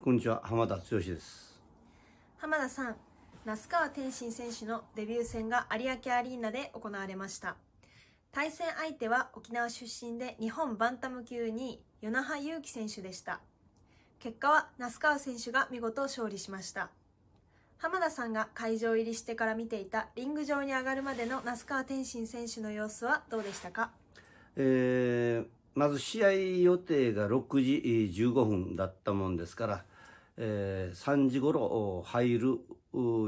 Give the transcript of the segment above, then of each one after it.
こんにちは、浜田剛です。浜田さん、那須川天心選手のデビュー戦が有明アリーナで行われました。対戦相手は沖縄出身で日本バンタム級2位、与那覇勇樹選手でした。結果は那須川選手が見事勝利しました。浜田さんが会場入りしてから見ていたリング上に上がるまでの那須川天心選手の様子はどうでしたかえーまず試合予定が6時15分だったもんですから、えー、3時頃入る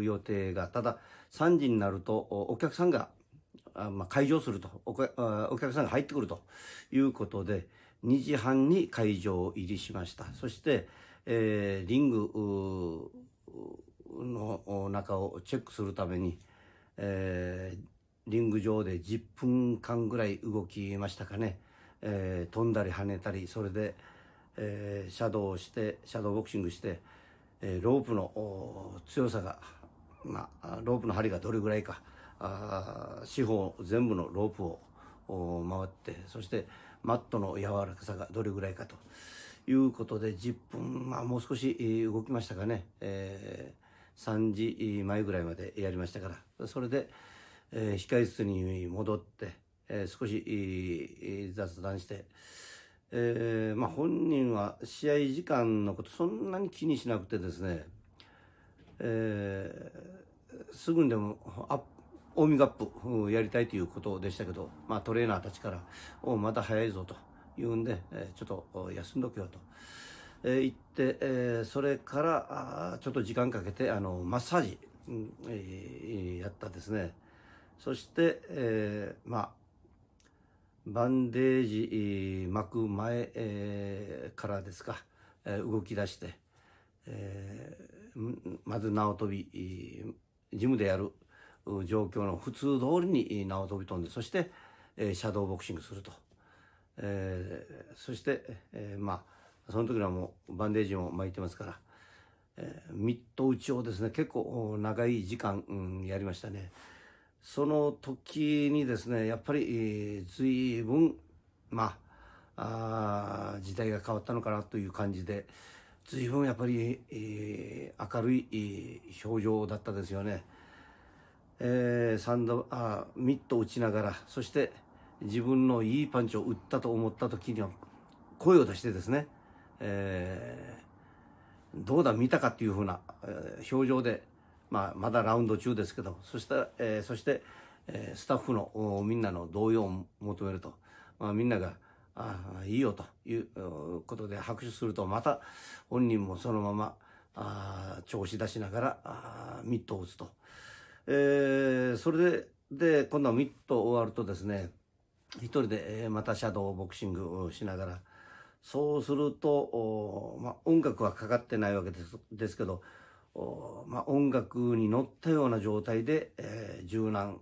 予定が、ただ3時になるとお客さんが、あまあ、会場するとお、お客さんが入ってくるということで、2時半に会場入りしました。そして、えー、リングの中をチェックするために、えー、リング上で10分間ぐらい動きましたかね。えー、飛んだり跳ねたりそれで、えー、シャドウをしてシャドウボクシングして、えー、ロープの強さが、まあ、ロープの針がどれぐらいかあ四方全部のロープを回ってそしてマットの柔らかさがどれぐらいかということで10分、まあ、もう少し動きましたかね、えー、3時前ぐらいまでやりましたからそれで、えー、控室に戻って。えー、少し雑談して、えー、まあ、本人は試合時間のことそんなに気にしなくてですね、えー、すぐにでもアッウォーミングアップやりたいということでしたけど、まあ、トレーナーたちから、おまた早いぞと言うんで、えちょっと休んどけよと、え言って、えそれからあちょっと時間かけてあのマッサージ、えやったですね。そして、えまあバンデージ巻く前、からですか、動き出して、まず縄跳び、ジムでやる状況の普通通りに縄跳び飛んで、そして、えシャドーボクシングすると。えそして、えまあ、その時にはもうバンデージも巻いてますから、えミット打ちをですね、結構長い時間、やりましたね。その時にですねやっぱり随分まあ時代が変わったのかなという感じで随分やっぱり、えー、明るい表情だったですよね。えー、サンドあミット打ちながらそして自分のいいパンチを打ったと思った時には声を出してですね、えー、どうだ見たかっていうふうな、えー、表情でまあ、まだラウンド中ですけど、そした、えー、そして、えー、スタッフのみんなの同意を求めると、まあ、みんなが、あいいよということで拍手すると、また本人もそのまま、あ調子出しながら、あミットを打つと。えー、それで、で、今度はミット終わるとですね、一人で、えー、またシャドーボクシングをしながら、そうすると、まあ、音楽はかかってないわけですですけど、まあ、音楽に乗ったような状態で、えー、柔軟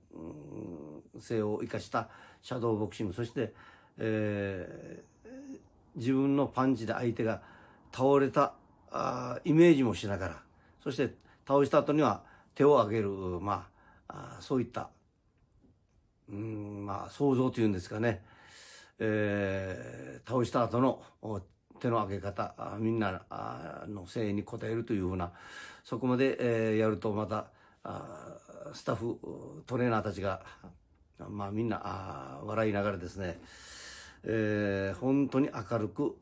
性を生かしたシャドーボクシング、そして、えー、自分のパンチで相手が倒れたあイメージもしながら、そして倒した後には手を上げる、まあ、あそういった、うん、まあ、想像というんですかね、えー、倒した後の手の挙げ方、みんなの声援に応えるというふうな、そこまで、えやるとまた、スタッフ、トレーナーたちが、まあみんな、笑いながらですね、え本当に明るく、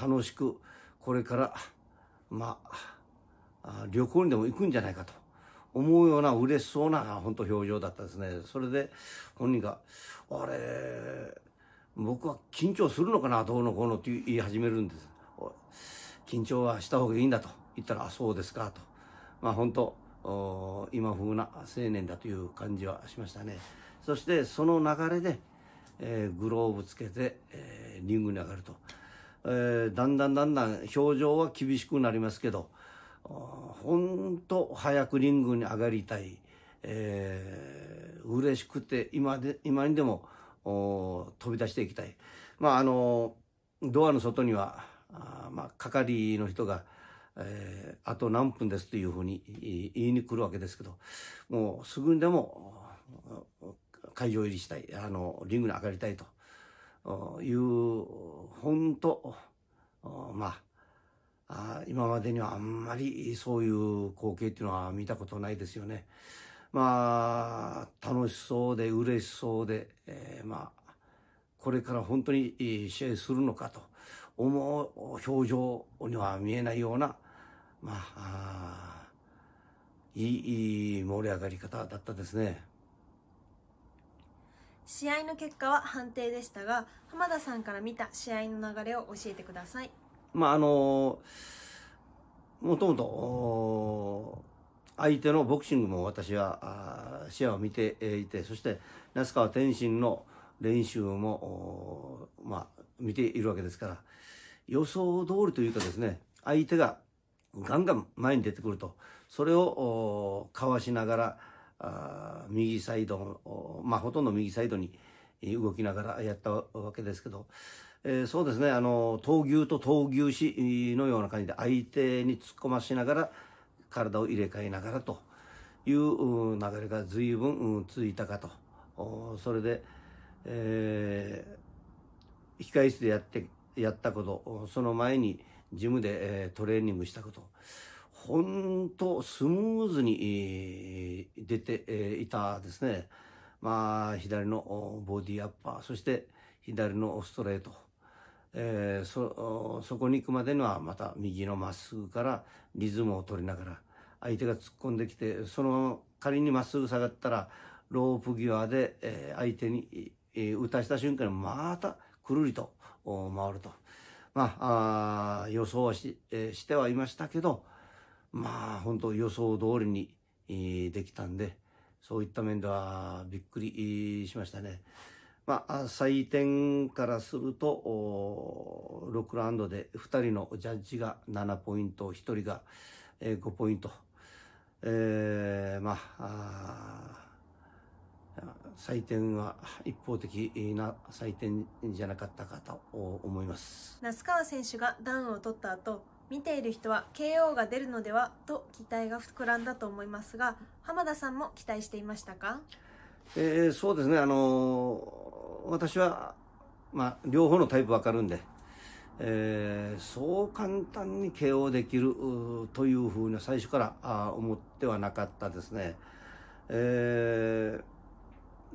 楽しく、これから、まあ、旅行にでも行くんじゃないかと思うような嬉しそうな本当表情だったですね。それで本人が、あれ、僕は緊張するのかな、どうのこうのって言い始めるんです。緊張はした方がいいんだと言ったら、そうですかと。まあ本当、今風な青年だという感じはしましたね。そしてその流れで、えー、グローブつけて、えー、リングに上がると。えー、だんだんだんだん表情は厳しくなりますけど、ほんと早くリングに上がりたい。えー、嬉しくて、今で、今にでも、飛び出していきたい。まあ、あの、ドアの外には、あまあ、係の人が、えー、あと何分ですというふうに言いに来るわけですけど、もうすぐにでも、会場入りしたい、あの、リングに上がりたいという、本当まあ、今までにはあんまりそういう光景っていうのは見たことないですよね。まあ、楽しそうで嬉しそうで、えー、まあ、これから本当に試合するのかと思う表情には見えないような、まあ、あいい盛り上がり方だったですね。試合の結果は判定でしたが、浜田さんから見た試合の流れを教えてください。まあ、あの、もともと、相手のボクシングも私は視野を見ていて、そして那須川天心の練習も、まあ、見ているわけですから、予想通りというかですね、相手がガンガン前に出てくると、それをかわしながら、あ右サイド、まあ、ほとんど右サイドに動きながらやったわけですけど、えー、そうですね、あの、闘牛と闘牛士のような感じで相手に突っ込ましながら、体を入れ替えながらという流れが随分続いたかと。それで、えー、控室でやって、やったこと、その前にジムで、えトレーニングしたこと、ほんとスムーズに、出て、えいたですね。まあ、左のボディアッパー、そして左のストレート。えー、そ、そこに行くまでにはまた右のまっすぐからリズムを取りながら、相手が突っ込んできて、そのまま仮にまっすぐ下がったら、ロープ際で、えー、相手に、えー、打たした瞬間にまたくるりと回ると。まあ、あ予想し,、えー、してはいましたけど、まあ、本当予想通りに、えー、できたんで、そういった面ではびっくりしましたね。まあ、採点からすると、6ラウンドで2人のジャッジが7ポイント、1人が5ポイント。えー、まあ採点は一方的な採点じゃなかったかと思います那須川選手がダウンを取った後見ている人は KO が出るのではと期待が膨らんだと思いますが浜田さんも期待していましたか、えー、そうですねあの私は、まあ、両方のタイプわかるんで、えー、そう簡単に KO できるというふうに最初からあ思ってはなかったですね。えー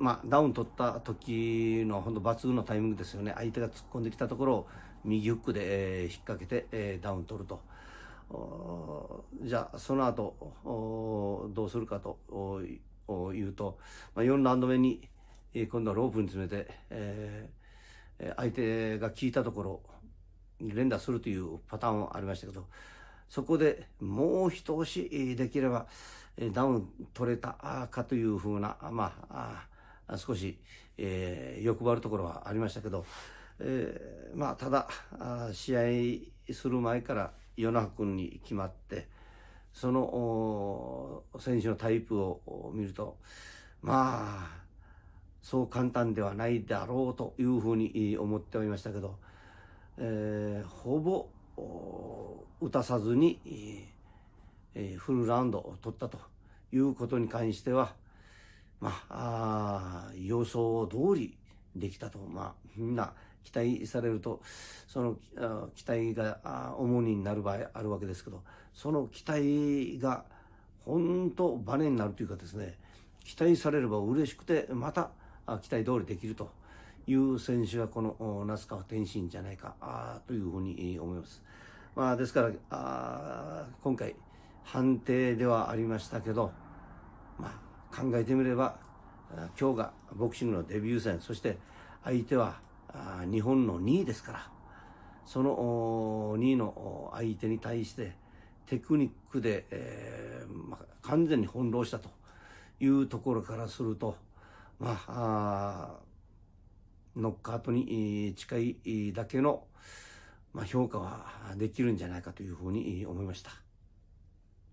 まあ、ダウン取った時の本当抜群のタイミングですよね。相手が突っ込んできたところを右フックで、えー、引っ掛けて、えー、ダウン取ると。じゃあ、その後、どうするかというと、まあ、4ラウンド目に、え今度はロープに詰めて、えー、相手が聞いたところ、連打するというパターンはありましたけど、そこでもう一押しできれば、ダウン取れたかというふうな、まあ、少し、えー、欲張るところはありましたけど、えー、まあ、ただ、試合する前から与那覇君に決まって、その選手のタイプを見ると、まあ、そう簡単ではないだろうというふうに思っておりましたけど、えー、ほぼ打たさずに、えー、フルラウンドを取ったということに関しては、まあ、あ予想通りできたと、まあ、みんな期待されると、その期待が主になる場合あるわけですけど、その期待が本当バネになるというかですね、期待されれば嬉しくて、また期待通りできるという選手がこの那須川天心じゃないかというふうに思います。まあ、ですからあ、今回判定ではありましたけど、まあ、考えてみれば、今日がボクシングのデビュー戦、そして相手は日本の2位ですから、その2位の相手に対してテクニックで、えーまあ、完全に翻弄したというところからすると、まあ、あノックアウトに近いだけの、まあ、評価はできるんじゃないかというふうに思いました。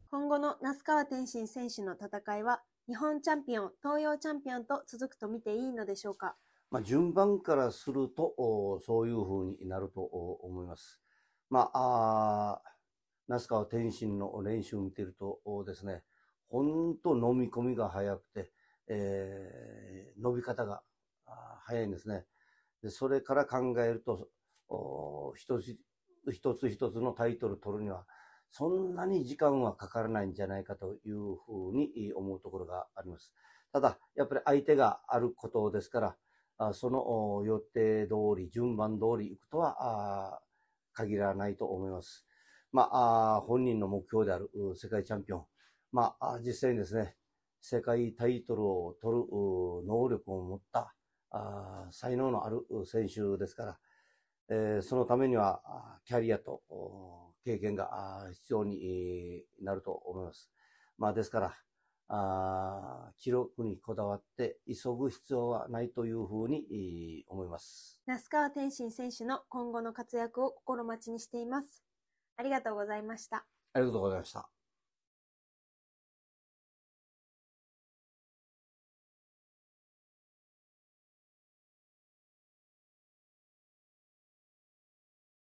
今後の那須川天心選手の戦いは、日本チャンピオン、東洋チャンピオンと続くと見ていいのでしょうか。まあ、順番からすると、そういうふうになると思います。まあ、あ那須川天心の練習を見てるとですね、本当飲み込みが早くて、えー、伸び方が早いんですね。でそれから考えると、一つ一つ一つのタイトル取るには、そんなに時間はかからないんじゃないかというふうに思うところがあります。ただ、やっぱり相手があることですから、その予定通り、順番通り行くとは限らないと思います。まあ、本人の目標である世界チャンピオン。まあ、実際にですね、世界タイトルを取る能力を持ったあ才能のある選手ですから、えー、そのためにはキャリアと経験が必要になると思います。まあ、ですからあ、記録にこだわって急ぐ必要はないというふうに思います。那須川天心選手の今後の活躍を心待ちにしています。ありがとうございました。ありがとうございました。